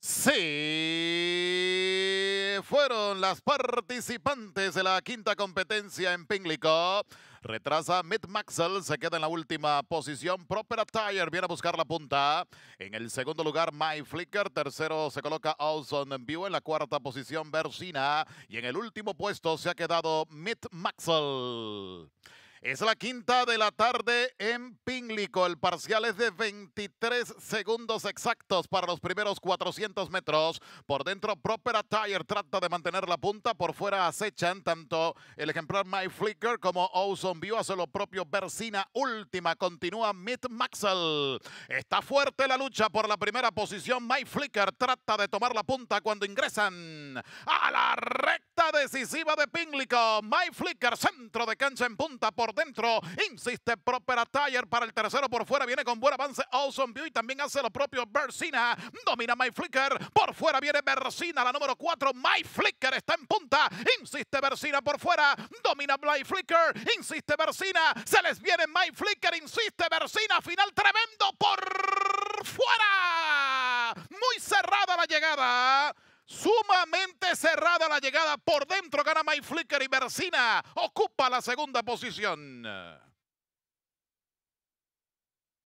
Sí, fueron las participantes de la quinta competencia en Pinglico. Retrasa Mitt Maxwell, se queda en la última posición. Proper Attire viene a buscar la punta. En el segundo lugar, My Flicker. Tercero se coloca Olson View. En la cuarta posición, Versina. Y en el último puesto se ha quedado Mitt Maxwell. Es la quinta de la tarde en Pínglico. El parcial es de 23 segundos exactos para los primeros 400 metros. Por dentro, Proper Attire trata de mantener la punta. Por fuera acechan tanto el ejemplar My Flicker como Ozone View. Hace lo propio Versina. Última continúa Mitt Maxwell. Está fuerte la lucha por la primera posición. My Flicker trata de tomar la punta cuando ingresan a la recta decisiva de Pinglico, My Flicker, centro de cancha en punta por dentro. Insiste Proper Attire para el tercero por fuera. Viene con buen avance Awesome View y también hace lo propio Bersina. Domina My Flicker. Por fuera viene Bersina, la número 4. My Flicker está en punta. Insiste Bersina por fuera. Domina My Flicker. Insiste Bersina. Se les viene My Flicker. Insiste Bersina. Final tremendo por fuera. Muy cerrada la llegada Sumamente cerrada la llegada. Por dentro gana Mike Flicker y bersina ocupa la segunda posición.